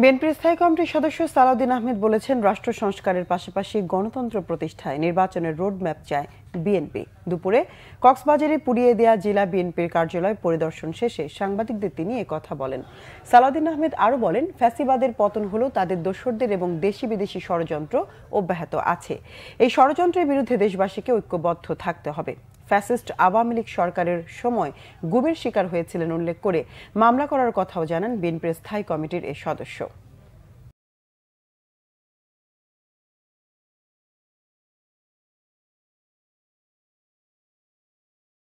বিএনপির স্থায়ী কমিটির সদস্য সালাউদ্দিন আহমেদ বলেছেন রাষ্ট্র সংস্কারের পাশাপাশি গণতন্ত্র প্রতিষ্ঠায় নির্বাচনের রোডম্যাপ চায় বিএনপি দুপুরে কক্সবাজারে পুড়িয়ে দেয়া জেলা বিএনপির কার্যালয় পরিদর্শন শেষে সাংবাদিকদের তিনি কথা বলেন সালাউদ্দিন আহমেদ আরও বলেন ফ্যাসিবাদের পতন হলো তাদের দোসরদের এবং দেশি বিদেশি ষড়যন্ত্র অব্যাহত আছে এই ষড়যন্ত্রের বিরুদ্ধে দেশবাসীকে ঐক্যবদ্ধ থাকতে হবে ফ্যাসিস্ট আওয়ামী লীগ সরকারের সময় গুমের শিকার হয়েছিলেন উল্লেখ করে মামলা করার কথাও জানান বিএনপির স্থায়ী কমিটির এই সদস্য